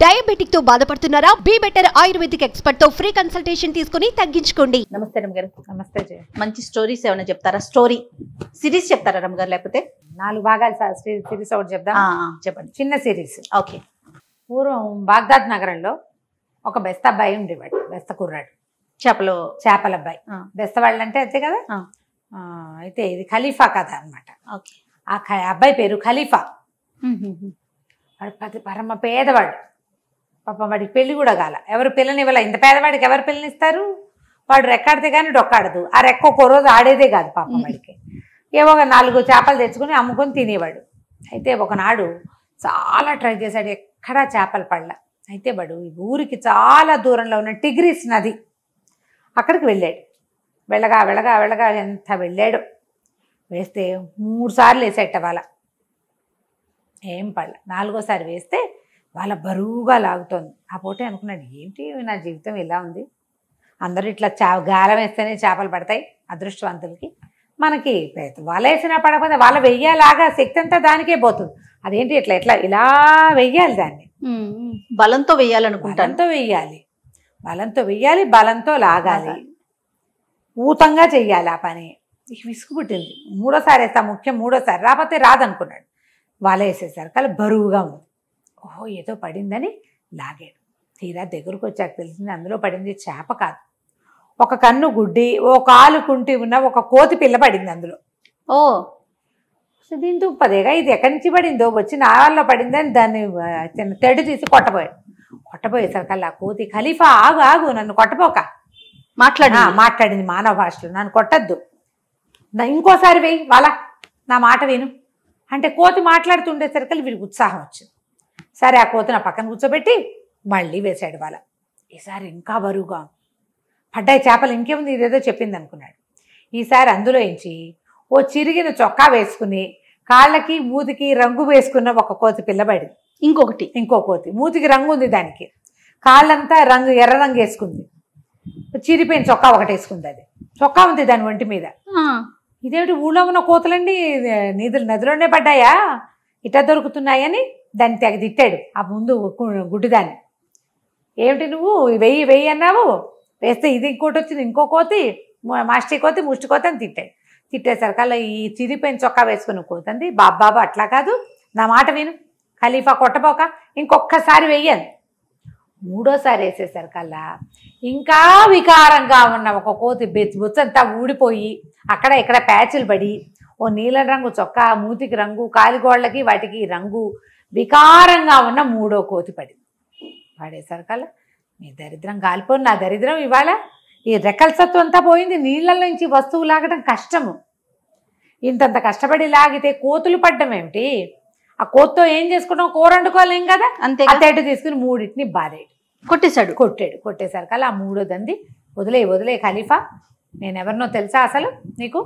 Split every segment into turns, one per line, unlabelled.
diabetic తో బాధపడుతున్నారా be better ayurvedic expert తో ఫ్రీ కన్సల్టేషన్ తీసుకుని తగ్గించుకోండి నమస్తే రమ్మగారు నమస్తే జయ మంచి స్టోరీస్ ఏమైనా చెప్తారా స్టోరీ సిరీస్ చెప్తారా రమ్మగారు లేకపోతే నాలుగు భాగాలు సార్ సిరీస్ ఒకటి చెప్తా చెప్పండి చిన్న సిరీస్ ఓకే పూర్వం బాగ్దాద్ నగరంలో ఒక బెస్త అబ్బాయి ఉండేవాడు బెస్త కుర్రాడు చేపలు చేపల అబ్బాయి బెస్త వాళ్ళు అంటే అంతే కదా అయితే ఇది ఖలీఫా కథ అన్నమాట ఓకే ఆ అబ్బాయి పేరు ఖలీఫా వాడు పది పరమ పేదవాడు పాపం వాడికి పెళ్లి కూడా కాల ఎవరు పిల్లనివ్వాల ఇంత పేదవాడికి ఎవరు ఇస్తారు వాడు రెక్కాడితే కానీ డొక్కాడదు ఆ రెక్క ఒక్కో రోజు ఆడేదే కాదు పాపం వాడికి ఏవో నాలుగు చేపలు తెచ్చుకుని అమ్ముకొని తినేవాడు అయితే ఒకనాడు చాలా ట్రై చేశాడు ఎక్కడా చేపలు పడల అయితే వాడు ఈ ఊరికి చాలా దూరంలో ఉన్న టిగ్రీస్ నది అక్కడికి వెళ్ళాడు వెళ్ళగా వెళ్ళగా వెళ్ళగా ఎంత వెళ్ళాడు వేస్తే మూడు సార్లు వేసేట వాళ్ళ ఏం పడల నాలుగోసారి వేస్తే వాళ్ళ బరువుగా లాగుతోంది ఆ పోటీ అనుకున్నాడు ఏంటి నా జీవితం ఇలా ఉంది అందరూ ఇట్లా చా గాలం వేస్తేనే చేపలు పడతాయి అదృష్టవంతులకి మనకి వల వేసినా పడకపోతే వాళ్ళ వెయ్యాలాగా శక్తి అంతా దానికే పోతుంది అదేంటి ఇట్లా ఇట్లా ఇలా వెయ్యాలి దాన్ని బలంతో వెయ్యాలనుకుంటా బలంతో వెయ్యాలి బలంతో వెయ్యాలి బలంతో లాగాలి ఊతంగా చెయ్యాలి ఆ పని విసుగు పుట్టింది మూడోసారి వేస్తా ముఖ్యం మూడోసారి రాకపోతే రాదనుకున్నాడు వల వేసేసారు కానీ బరువుగా ఉంది ఓహో ఏదో పడిందని లాగాడు తీరా దగ్గరకు వచ్చాక తెలిసింది అందులో పడింది చేప కాదు ఒక కన్ను గుడ్డి ఓ కాలు కుంటి ఉన్న ఒక కోతి పిల్ల పడింది అందులో ఓ దీంతో పదేగా ఇది ఎక్కడి నుంచి పడిందో వచ్చి నా వల్ల పడిందని దాన్ని చిన్న తెడు తీసి కొట్టబోయాడు కొట్టబోయేసరికల్లా కోతి ఖలీఫా ఆగు ఆగు నన్ను కొట్టపోక మాట్లాడి మాట్లాడింది మానవ భాషలో నన్ను కొట్టద్దు ఇంకోసారి వేయి వాళ్ళ నా మాట విను అంటే కోతి మాట్లాడుతుండేసరికి వీరికి ఉత్సాహం వచ్చింది సరే ఆ కోతిని పక్కన కూర్చోబెట్టి మళ్ళీ వేసాడు వాళ్ళ ఈసారి ఇంకా బరువుగా పడ్డాయి చేపలు ఇంకేముంది ఇదేదో చెప్పింది అనుకున్నాడు ఈసారి అందులో ఎంచి ఓ చిరిగిన చొక్కా వేసుకుని కాళ్ళకి మూతికి రంగు వేసుకున్న ఒక కోతి పిల్లబడి ఇంకొకటి ఇంకో కోతి మూతికి రంగు ఉంది దానికి కాళ్ళంతా రంగు ఎర్ర రంగు వేసుకుంది చిరిపోయిన చొక్కా ఒకటి వేసుకుంది అది చొక్కా ఉంది దాని ఒంటి మీద ఇదేమిటి ఊళ్ళో ఉన్న కోతులండి నిధులు నదిలోనే పడ్డాయా ఇట దొరుకుతున్నాయని దాన్ని తెగ తిట్టాడు ఆ ముందు గుడ్డుదాన్ని ఏమిటి నువ్వు వెయ్యి వెయ్యి అన్నావు వేస్తే ఇది ఇంకోటి వచ్చింది ఇంకో కోతి మాస్టి కోతి ముష్టి కోతి అని తిట్టాడు తిట్టేసరికల్లా ఈ చిరిపోయిన చొక్కా వేసుకుని కోతంది బాబాబు అట్లా కాదు నా మాట విను ఖలీఫా కొట్టపోక ఇంకొక్కసారి వెయ్యాను మూడోసారి వేసేసరికల్లా ఇంకా వికారంగా ఉన్న ఒక కోతి బెచ్చి బొచ్చంతా ఊడిపోయి అక్కడ ఇక్కడ ప్యాచులు పడి ఓ నీలం రంగు చొక్కా మూతికి రంగు కాలిగోళ్ళకి వాటికి రంగు వికారంగా ఉన్న మూడో కోతి పడింది పడేసరికల్లా మీ దరిద్రం కాలిపోయింది నా దరిద్రం ఇవాళ ఈ రెకల్సత్తు అంతా పోయింది నీళ్ళ నుంచి వస్తువు లాగడం కష్టము ఇంతంత కష్టపడి లాగితే కోతులు పడ్డం ఏమిటి ఆ కోతో ఏం చేసుకుంటాం కూర వండుకోలేం కదా అంతే అతడు తీసుకుని మూడింటిని బాధేడు కొట్టేశాడు కొట్టాడు కొట్టేసరికల్లా ఆ మూడోదంది వదిలే వదిలే ఖలీఫా నేనెవరినో తెలుసా అసలు నీకు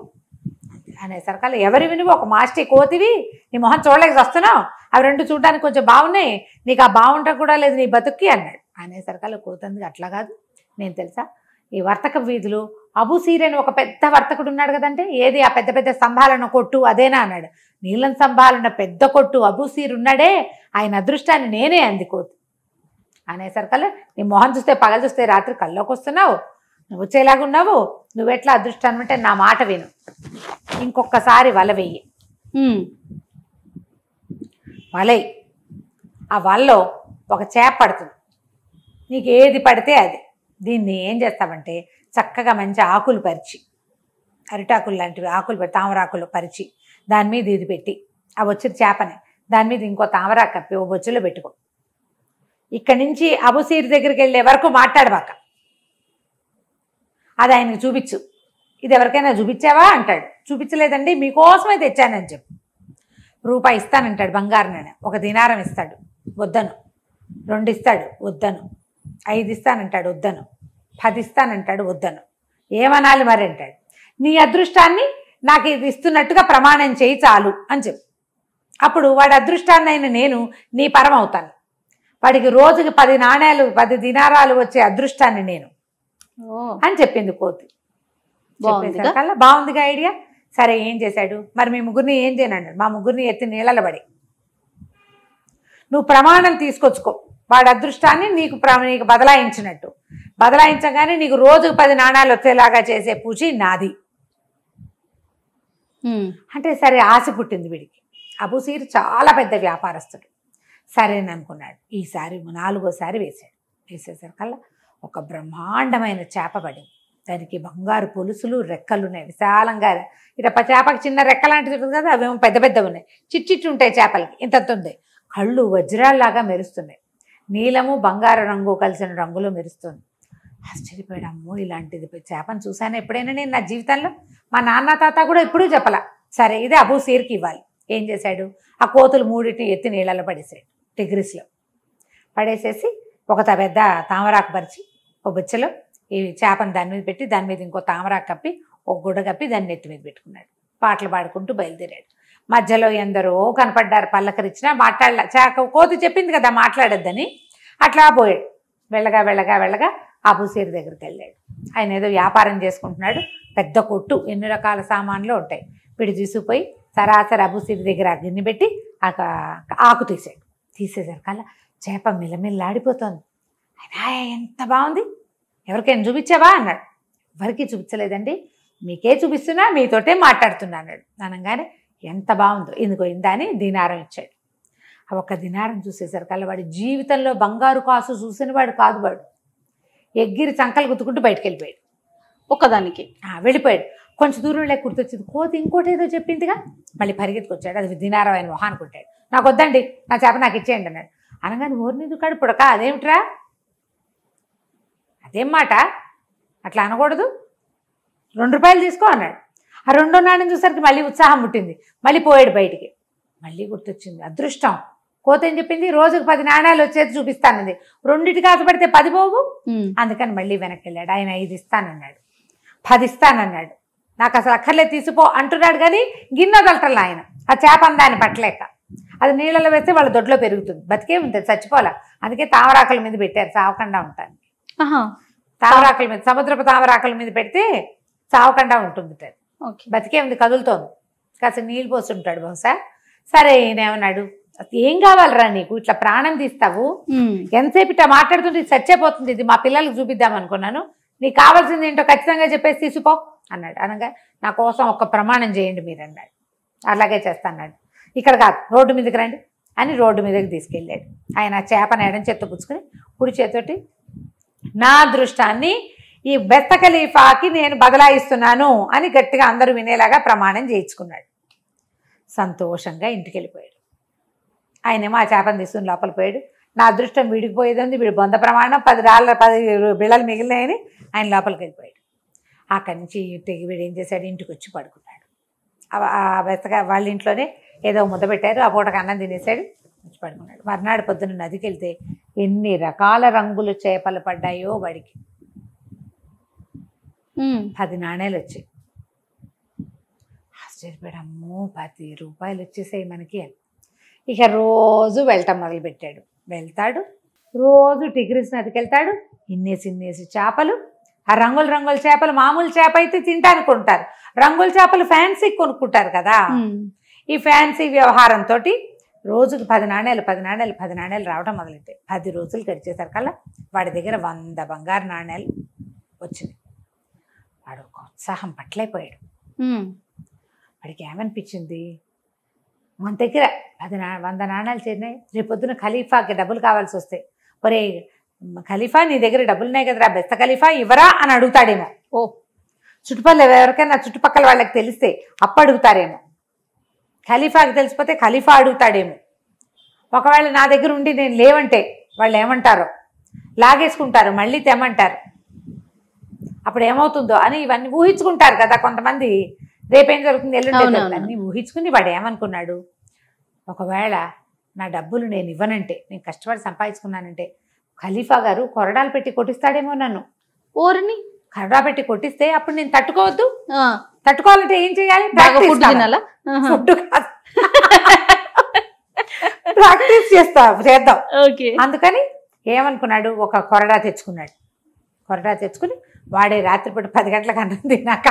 అనే సరకాలు ఎవరివి ఒక మాస్టి కోతివి నీ మొహం చూడలేక వస్తున్నావు అవి రెండు చూడడానికి కొంచెం బాగున్నాయి నీకు ఆ బాగుంట కూడా లేదు నీ బతుక్కి అన్నాడు అనే సరకాలు కోతంది అట్లా కాదు నేను తెలుసా ఈ వర్తక వీధులు అబు అని ఒక పెద్ద వర్తకుడు ఉన్నాడు కదంటే ఏది ఆ పెద్ద పెద్ద స్తంభాలను కొట్టు అదేనా అన్నాడు నీలం స్తంభాలున్న పెద్ద కొట్టు అబుసీర్ ఉన్నాడే ఆయన అదృష్టాన్ని నేనే అంది అనే అనేసరికల్లా నీ మొహం చూస్తే పగలు చూస్తే రాత్రి కల్లోకి వస్తున్నావు నువ్వు వచ్చేలాగున్నావు నువ్వెట్లా అదృష్టాన్ని అంటే నా మాట విను ఇంకొకసారి వల వెయ్యి వలై ఆ వలలో ఒక చేప పడుతుంది నీకు ఏది పడితే అది దీన్ని ఏం చేస్తామంటే చక్కగా మంచి ఆకులు పరిచి అరిటాకులు లాంటివి ఆకులు పెట్టి తామరాకులు పరిచి దాని మీద ఇది పెట్టి ఆ బొచ్చురు చేపని దాని మీద ఇంకో తామరాకు కప్పి ఓ బొచ్చులో పెట్టుకో ఇక్కడి నుంచి అబుసీరి దగ్గరికి వెళ్ళే వరకు మాట్లాడబాక అది ఆయనకు చూపించు ఇది ఎవరికైనా చూపించావా అంటాడు చూపించలేదండి మీకోసమే తెచ్చానని చెప్పు రూపాయి ఇస్తానంటాడు బంగారం నేను ఒక దినారం ఇస్తాడు వద్దను రెండు ఇస్తాడు వద్దను ఐదు ఇస్తానంటాడు వద్దను పది ఇస్తానంటాడు వద్దను ఏమనాలి మరి అంటాడు నీ అదృష్టాన్ని నాకు ఇది ఇస్తున్నట్టుగా ప్రమాణం చేయి చాలు అని చెప్పు అప్పుడు వాడి అదృష్టాన్ని అయిన నేను నీ పరమవుతాను వాడికి రోజుకి పది నాణ్యాలు పది దినారాలు వచ్చే అదృష్టాన్ని నేను అని చెప్పింది కోతి చెప్పేసరికల్లా బాగుందిగా ఐడియా సరే ఏం చేశాడు మరి మీ ముగ్గురిని ఏం చేయను మా ముగ్గురిని ఎత్తి నీళ్ళ పడి నువ్వు ప్రమాణం తీసుకొచ్చుకో వాడి అదృష్టాన్ని నీకు నీకు బదలాయించినట్టు బదలాయించగానే నీకు రోజు పది నాణాలు వచ్చేలాగా చేసే పూచి నాది అంటే సరే ఆశ పుట్టింది వీడికి అబుసీర్ చాలా పెద్ద వ్యాపారస్తుడు అనుకున్నాడు ఈసారి నాలుగోసారి వేశాడు వేసేసరికల్లా ఒక బ్రహ్మాండమైన చేప పడింది దానికి బంగారు పొలుసులు రెక్కలు ఉన్నాయి విశాలంగా ఇరప్ప చేపకి చిన్న రెక్క లాంటిది ఉంటుంది కదా అవేమో పెద్ద పెద్దవి ఉన్నాయి చిట్టు ఉంటాయి చేపలకి ఇంతంత ఉంది కళ్ళు వజ్రాల్లాగా మెరుస్తున్నాయి నీలము బంగారు రంగు కలిసిన రంగులో మెరుస్తుంది ఆశ్చర్యపోయాడు అమ్మో ఇలాంటిది చేపను చూశాను ఎప్పుడైనా నేను నా జీవితంలో మా నాన్న తాత కూడా ఎప్పుడూ చెప్పలా సరే ఇది అబూ సీర్కి ఇవ్వాలి ఏం చేశాడు ఆ కోతులు మూడింటిని ఎత్తి నీళ్ళలో పడేసాడు టిగ్రిస్లో పడేసేసి ఒక పెద్ద తామరాకు పరిచి ఒక బొచ్చలో ఈ చేపను దాని మీద పెట్టి దాని మీద ఇంకో తామరా కప్పి ఒక గుడ్డ కప్పి దాన్ని నెత్తి మీద పెట్టుకున్నాడు పాటలు పాడుకుంటూ బయలుదేరాడు మధ్యలో ఎందరో కనపడ్డారు పల్లకరించినా మాట్లాడ చాక కోతి చెప్పింది కదా మాట్లాడద్దని అట్లా పోయాడు వెళ్ళగా వెళ్ళగా వెళ్ళగా ఆ భూసేరు దగ్గరికి వెళ్ళాడు ఆయన ఏదో వ్యాపారం చేసుకుంటున్నాడు పెద్ద కొట్టు ఎన్ని రకాల సామాన్లు ఉంటాయి వీడు తీసుకుపోయి సరాసరి అబుసిరి దగ్గర గిన్నె పెట్టి ఆకు తీసాడు తీసేసరికల్లా చేప మిలమిల్లాడిపోతుంది ఆయన ఎంత బాగుంది ఎవరికైనా చూపించావా అన్నాడు ఎవరికి చూపించలేదండి మీకే చూపిస్తున్నా మీతోటే మాట్లాడుతున్నా అన్నాడు అనగానే ఎంత బాగుందో ఎందుకో ఇందా అని దినారం ఇచ్చాడు ఆ ఒక్క దినారం చూసేసరికల్లా వాడి జీవితంలో బంగారు కాసు చూసిన వాడు కాదు వాడు ఎగ్గిరి చంకలు గుద్దుకుంటూ బయటకు వెళ్ళిపోయాడు ఒక్కదానికి వెళ్ళిపోయాడు కొంచెం దూరంలో గుర్తొచ్చింది కోతి ఇంకోటి ఏదో చెప్పిందిగా మళ్ళీ పరిగెత్తుకొచ్చాడు అది దినారం ఆయన మొహానుకుంటాడు నాకు వద్దండి నా చేప నాకు ఇచ్చేయండి అన్నాడు అనగానే ఓర్ని దుకాడు కడుపుడక అదేమిట్రా అదేం మాట అట్లా అనకూడదు రెండు రూపాయలు తీసుకో అన్నాడు ఆ రెండో నాణ్యం చూసరికి మళ్ళీ ఉత్సాహం పుట్టింది మళ్ళీ పోయాడు బయటికి మళ్ళీ గుర్తొచ్చింది అదృష్టం కోత ఏం చెప్పింది రోజుకు పది నాణ్యాలు వచ్చేది చూపిస్తానంది రెండింటికి పడితే పది పోవు అందుకని మళ్ళీ వెనక్కి వెళ్ళాడు ఆయన ఐదు ఇస్తానన్నాడు పది ఇస్తానన్నాడు నాకు అసలు అక్కర్లే తీసిపో అంటున్నాడు కానీ గిన్నె వదలటల్లా ఆయన ఆ చేప అందాన్ని పట్టలేక అది నీళ్ళలో వేస్తే వాళ్ళ దొడ్లో పెరుగుతుంది బతికే ఉంటుంది చచ్చిపోలే అందుకే తామరాకుల మీద పెట్టారు చావకుండా ఉంటాను తామరాకుల మీద సముద్రపు తామరాకుల మీద పెడితే చావకుండా ఉంటుంది బతికే ఉంది కదులుతోంది కాస్త నీళ్ళు పోస్తుంటాడు బహుశా సరే ఈయనేమన్నాడు ఏం కావాలరా నీకు ఇట్లా ప్రాణం తీస్తావు ఎంతసేపు ఇట్లా మాట్లాడుతుంటే చచ్చేపోతుంది ఇది మా పిల్లలకు చూపిద్దాం అనుకున్నాను నీకు కావాల్సింది ఏంటో ఖచ్చితంగా చెప్పేసి తీసుకో అన్నాడు అనగా నా కోసం ఒక ప్రమాణం చేయండి మీరు అన్నాడు అలాగే అన్నాడు ఇక్కడ కాదు రోడ్డు మీదకి రండి అని రోడ్డు మీదకి తీసుకెళ్ళాడు ఆయన చేప నేడం చేత్తో పుచ్చుకొని కుడి చేతోటి నా అదృష్టాన్ని ఈ బెత్త ఖలీఫాకి నేను బదలాయిస్తున్నాను అని గట్టిగా అందరూ వినేలాగా ప్రమాణం చేయించుకున్నాడు సంతోషంగా ఇంటికి వెళ్ళిపోయాడు ఆయనేమో ఆ చేపను తీసుకుని లోపల పోయాడు నా అదృష్టం విడిగిపోయేది వీడు బొంద ప్రమాణం పది రాళ్ళ పది బిళ్ళలు మిగిలినాయని ఆయన లోపలికి వెళ్ళిపోయాడు అక్కడి నుంచి వీడు ఏం చేశాడు ఇంటికి వచ్చి పడుకున్నాడు ఆ బెత్తగా వాళ్ళ ఇంట్లోనే ఏదో ముద్ద పెట్టారు ఆ పూటకు అన్నం తినేసాడు వచ్చి పడుకున్నాడు మర్నాడు పొద్దున నదికి వెళ్తే ఎన్ని రకాల రంగులు చేపలు పడ్డాయో వాడికి పది నాణేలు వచ్చాయి ఆశ్చర్యపోయాడు అమ్మో పది రూపాయలు వచ్చేసాయి మనకి అని ఇక రోజు వెళ్ళటం మొదలుపెట్టాడు వెళ్తాడు రోజు టిగ్రీస్ నదికి వెళ్తాడు ఇన్నేసి ఇన్నేసి చేపలు ఆ రంగుల రంగుల చేపలు మామూలు చేప అయితే తింటాను కొంటారు రంగుల చేపలు ఫ్యాన్సీ కొనుక్కుంటారు కదా ఈ ఫ్యాన్సీ వ్యవహారంతో రోజుకి పది నాణ్యాలు పది నాణ్యాలు పది నాణ్యాలు రావడం మొదలెట్టాయి పది రోజులు గడిచేసరికల్లా వాడి దగ్గర వంద బంగారు నాణ్యాలు వచ్చినాయి వాడు ఒక ఉత్సాహం పట్లైపోయాడు వాడికి ఏమనిపించింది మన దగ్గర పది నా వంద నాణ్యాలు చేరినాయి రేపొద్దున ఖలీఫాకి డబ్బులు కావాల్సి వస్తే ఒరే ఖలీఫా నీ దగ్గర డబ్బులున్నాయి కదరా బెస్త ఖలీఫా ఇవ్వరా అని అడుగుతాడేమో ఓ చుట్టుపక్కల ఎవరికైనా చుట్టుపక్కల వాళ్ళకి తెలిస్తే అప్పు అడుగుతారేమో ఖలీఫాకి తెలిసిపోతే ఖలీఫా అడుగుతాడేమో ఒకవేళ నా దగ్గర ఉండి నేను లేవంటే వాళ్ళు ఏమంటారో లాగేసుకుంటారు మళ్ళీ తెమ్మంటారు అప్పుడు ఏమవుతుందో అని ఇవన్నీ ఊహించుకుంటారు కదా కొంతమంది రేపేం జరుగుతుంది ఎల్లుండే అన్నీ ఊహించుకుని వాడు ఏమనుకున్నాడు ఒకవేళ నా డబ్బులు నేను ఇవ్వనంటే నేను కష్టపడి సంపాదించుకున్నానంటే ఖలీఫా గారు కొరడాలు పెట్టి కొట్టిస్తాడేమో నన్ను ఊరిని కర్రా పెట్టి కొట్టిస్తే అప్పుడు నేను తట్టుకోవద్దు తట్టుకోవాలంటే ఏం చేయాలి ప్రాక్టీస్ చేస్తా చేద్దాం అందుకని ఏమనుకున్నాడు ఒక కొరడా తెచ్చుకున్నాడు కొరడా తెచ్చుకుని వాడే రాత్రిపూట పది గంటలకు అన్నం తిన్నాక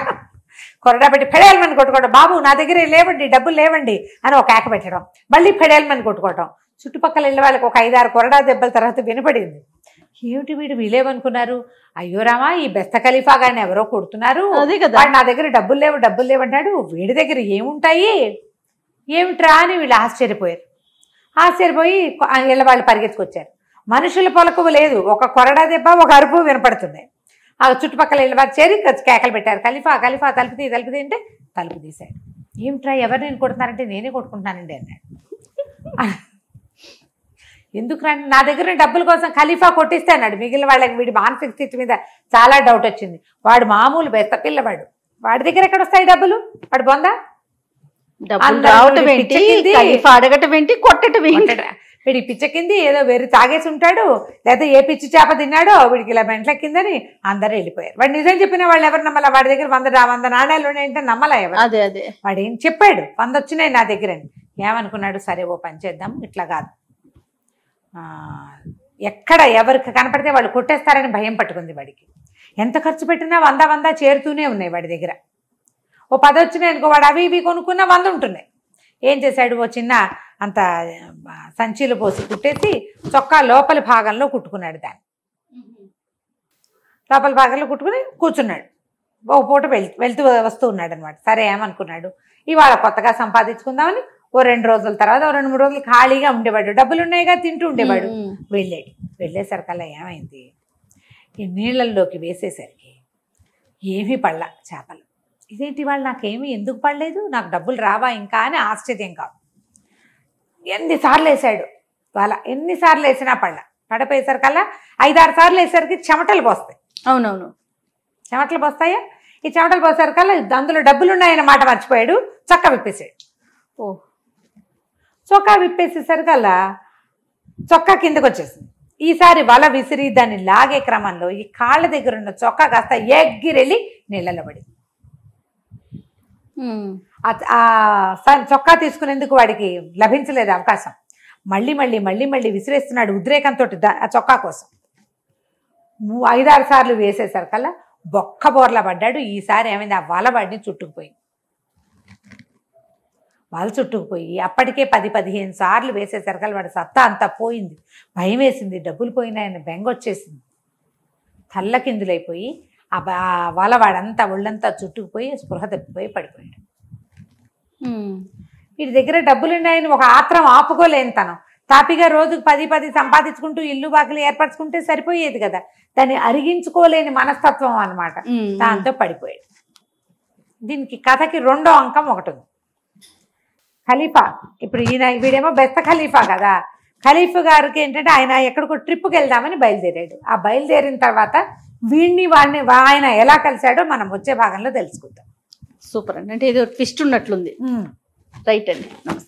కొరడా పెట్టి ఫెడేల్మని కొట్టుకోవడం బాబు నా దగ్గర లేవండి డబ్బులు లేవండి అని ఒక ఏక పెట్టడం మళ్ళీ ఫెడేల్మని కొట్టుకోవటం చుట్టుపక్కల ఇళ్ళ వాళ్ళకి ఒక ఐదారు కొరడా దెబ్బల తర్వాత వినపడింది ఏమిటి వీడు వీలేమనుకున్నారు అయ్యో రామా ఈ బెస్త ఖలీఫా గారిని ఎవరో కొడుతున్నారు అదే కదా నా దగ్గర డబ్బులు లేవు డబ్బులు లేవంటాడు వీడి దగ్గర ఏముంటాయి ఏమిట్రా అని వీళ్ళు ఆశ్చర్యపోయారు ఆశ్చర్యపోయి వీళ్ళ వాళ్ళు పరిగెత్తుకొచ్చారు మనుషుల పొలకువ లేదు ఒక కొరడా దెబ్బ ఒక అరుపు వినపడుతుంది ఆ చుట్టుపక్కల ఇళ్ళ వారు చేరి కేకలు పెట్టారు ఖలీఫా ఖలీఫా తలుపు తీ తలుపు తింటే తలుపు తీశాడు ఏమిట్రా ఎవరు నేను కొడుతున్నారంటే నేనే కొట్టుకుంటున్నానండి అన్నాడు ఎందుకంటే నా దగ్గర డబ్బుల కోసం ఖలీఫా కొట్టిస్తే అన్నాడు మిగిలిన వాళ్ళకి వీడి మానసిక స్థితి మీద చాలా డౌట్ వచ్చింది వాడు మామూలు బెత్త పిల్లవాడు వాడి దగ్గర ఎక్కడ వస్తాయి డబ్బులు వాడు బొందా అడగటం కొట్టటం వీడి పిచ్చ కింది ఏదో వేరు తాగేసి ఉంటాడు లేదా ఏ పిచ్చి చేప తిన్నాడో వీడికి ఇలా మెంట్ల కిందని అందరూ వెళ్ళిపోయారు వాడు నిజం చెప్పిన వాళ్ళు ఎవరు నమ్మలా వాడి దగ్గర వంద వంద నాణ్యాలు ఉన్నాయంటే నమ్మలా ఎవరు వాడు ఏం చెప్పాడు వంద వచ్చినాయి నా దగ్గర ఏమనుకున్నాడు సరే ఓ పని చేద్దాం ఇట్లా కాదు ఎక్కడ ఎవరికి కనపడితే వాళ్ళు కొట్టేస్తారని భయం పట్టుకుంది వాడికి ఎంత ఖర్చు పెట్టినా వంద వంద చేరుతూనే ఉన్నాయి వాడి దగ్గర ఓ పద వచ్చినాయి అనుకో వాడు అవి ఇవి కొనుక్కున్న వంద ఉంటున్నాయి ఏం చేశాడు ఓ చిన్న అంత సంచీలు పోసి కుట్టేసి చొక్కా లోపలి భాగంలో కుట్టుకున్నాడు దాన్ని లోపల భాగంలో కుట్టుకుని కూర్చున్నాడు ఒక పూట వెళ్తూ వస్తూ ఉన్నాడు అనమాట సరే ఏమనుకున్నాడు ఇవాళ కొత్తగా సంపాదించుకుందామని ఓ రెండు రోజుల తర్వాత ఓ రెండు మూడు రోజులు ఖాళీగా ఉండేవాడు డబ్బులు ఉన్నాయిగా తింటూ ఉండేవాడు వెళ్ళాడు వెళ్ళేసరికల్లా ఏమైంది ఈ నీళ్ళల్లోకి వేసేసరికి ఏమీ పళ్ళ చేపలు ఇదేంటి వాళ్ళు నాకేమీ ఎందుకు పడలేదు నాకు డబ్బులు రావా ఇంకా అని ఆశ్చర్యం కాదు ఎన్నిసార్లు వేసాడు వాళ్ళ ఎన్నిసార్లు వేసినా పళ్ళ పడపోయేసరికల్లా ఐదారు సార్లు వేసరికి చెమటలు పోస్తాయి అవునవును చెమటలు పోస్తాయా ఈ చెమటలు పోసేసరికల్లా అందులో డబ్బులు ఉన్నాయన్నమాట మర్చిపోయాడు చక్క విప్పేసాడు ఓ చొక్కా విప్పేసేసరికి అలా చొక్కా కిందకు వచ్చేసింది ఈసారి వల విసిరి దాన్ని లాగే క్రమంలో ఈ కాళ్ళ దగ్గర ఉన్న చొక్కా కాస్త ఎగ్గిరెళ్ళి నీళ్ళలో పడింది చొక్కా తీసుకునేందుకు వాడికి లభించలేదు అవకాశం మళ్ళీ మళ్ళీ మళ్ళీ మళ్ళీ విసిరేస్తున్నాడు ఉద్రేకంతో ఆ చొక్కా కోసం ఐదారు సార్లు వేసేసరికల్లా బొక్క బోర్ల పడ్డాడు ఈసారి ఏమైంది ఆ వల వాడిని చుట్టుకుపోయింది వాళ్ళ చుట్టుకుపోయి అప్పటికే పది పదిహేను సార్లు వేసేసరికల్ వాడి సత్తా అంతా పోయింది భయం వేసింది డబ్బులు పోయినాయని బెంగొచ్చేసింది తల్లకిందులైపోయి ఆ వాళ్ళ వాడంతా ఒళ్ళంతా చుట్టుకుపోయి స్పృహ తప్పిపోయి పడిపోయాడు వీటి దగ్గర డబ్బులున్నాయని ఒక ఆత్రం ఆపుకోలేని తను తాపిగా రోజుకు పది పది సంపాదించుకుంటూ ఇల్లు బాకలు ఏర్పరచుకుంటే సరిపోయేది కదా దాన్ని అరిగించుకోలేని మనస్తత్వం అనమాట దాంతో పడిపోయాడు దీనికి కథకి రెండో అంకం ఒకటి ఉంది ఖలీఫా ఇప్పుడు ఈయన వీడేమో బెస్త ఖలీఫా కదా ఖలీఫ్ గారికి ఏంటంటే ఆయన ఎక్కడికో ట్రిప్కి వెళ్దామని బయలుదేరాడు ఆ బయలుదేరిన తర్వాత వీడిని వాడిని ఆయన ఎలా కలిశాడో మనం వచ్చే భాగంలో తెలుసుకుందాం సూపర్ అండి అంటే ఏదో ట్విస్ట్ ఉన్నట్లుంది రైట్ అండి నమస్తే